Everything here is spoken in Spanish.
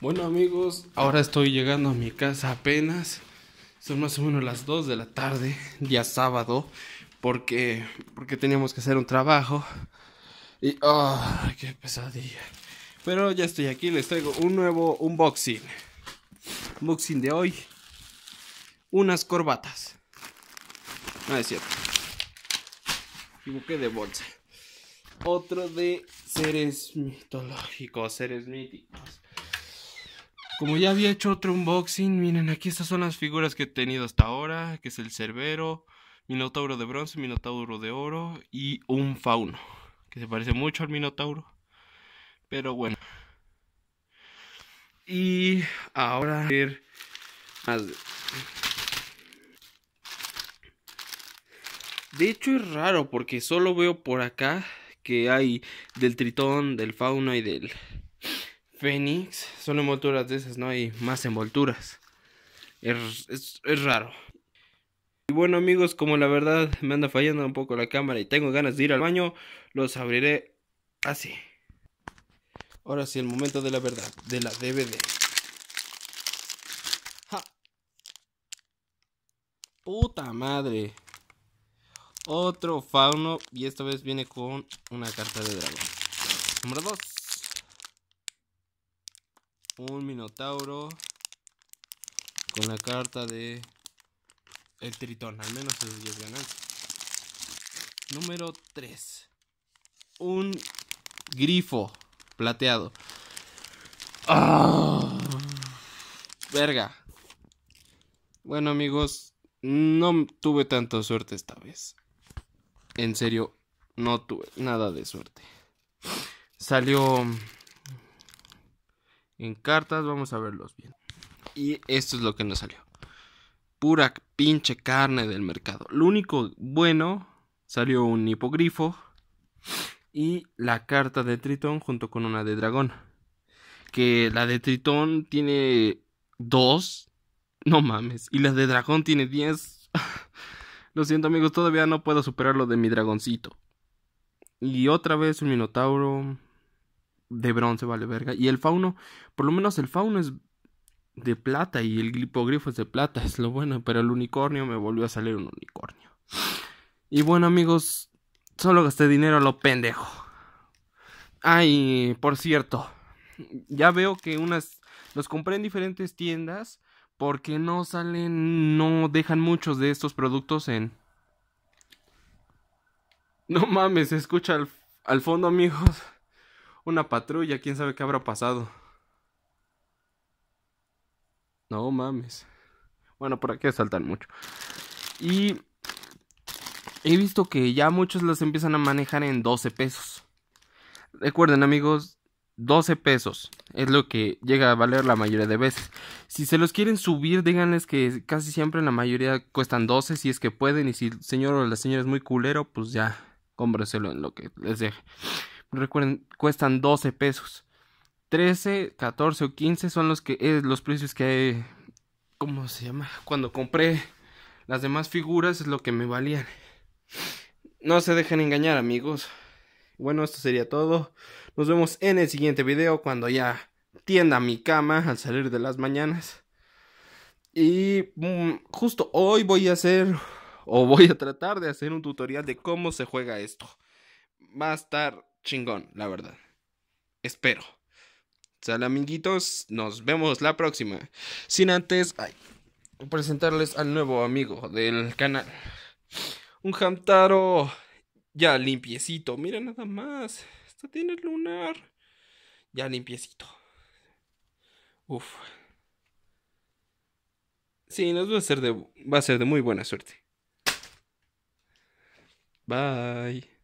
Bueno amigos, ahora estoy llegando a mi casa apenas. Son más o menos las 2 de la tarde, día sábado, porque, porque teníamos que hacer un trabajo. Y, oh, qué pesadilla. Pero ya estoy aquí, les traigo un nuevo unboxing. Unboxing de hoy. Unas corbatas. No es cierto. Y buque de bolsa. Otro de seres mitológicos, seres míticos. Como ya había hecho otro unboxing, miren, aquí estas son las figuras que he tenido hasta ahora, que es el Cerbero, Minotauro de bronce, Minotauro de oro y un fauno, que se parece mucho al Minotauro. Pero bueno. Y ahora ver más de hecho es raro porque solo veo por acá que hay del tritón, del fauno y del Phoenix, Son envolturas de esas, no hay más envolturas. Es, raro. Y bueno amigos, como la verdad me anda fallando un poco la cámara y tengo ganas de ir al baño, los abriré así. Ahora sí, el momento de la verdad, de la DVD. Puta madre. Otro fauno y esta vez viene con una carta de dragón. Número 2 un minotauro con la carta de el tritón, al menos es 10 ganar. Número 3. Un grifo plateado. Ah, verga. Bueno amigos, no tuve tanta suerte esta vez. En serio, no tuve nada de suerte. Salió en cartas, vamos a verlos bien. Y esto es lo que nos salió. Pura pinche carne del mercado. Lo único bueno, salió un hipogrifo y la carta de Tritón junto con una de dragón. Que la de Tritón tiene dos. No mames. Y la de dragón tiene diez. lo siento amigos, todavía no puedo superar lo de mi dragoncito. Y otra vez un minotauro, de bronce, vale verga. Y el fauno, por lo menos el fauno es de plata y el hipogrifo es de plata, es lo bueno, pero el unicornio me volvió a salir un unicornio. Y bueno, amigos, solo gasté dinero a lo pendejo. Ay, por cierto, ya veo que unas los compré en diferentes tiendas porque no salen, no dejan muchos de estos productos en No mames, escucha al fondo, amigos una patrulla, quién sabe qué habrá pasado. No mames. Bueno, por aquí saltan mucho. Y he visto que ya muchos las empiezan a manejar en 12 pesos. Recuerden amigos, 12 pesos es lo que llega a valer la mayoría de veces. Si se los quieren subir, díganles que casi siempre la mayoría cuestan 12 si es que pueden y si el señor o la señora es muy culero, pues ya cómbreselo en lo que les deje recuerden, cuestan 12 pesos. 13, 14 o 15 son los que los precios que hay, ¿cómo se llama? Cuando compré las demás figuras es lo que me valían. No se dejen engañar, amigos. Bueno, esto sería todo. Nos vemos en el siguiente video cuando ya tienda mi cama al salir de las mañanas. Y mm, justo hoy voy a hacer o voy a tratar de hacer un tutorial de cómo se juega esto. más tarde chingón, la verdad. Espero. Sal, amiguitos, nos vemos la próxima. Sin antes presentarles al nuevo amigo del canal. Un Hamtaro ya limpiecito. Mira nada más. esto tiene lunar. Ya limpiecito. Uf. Sí, nos va a ser de, va a ser de muy buena suerte. Bye.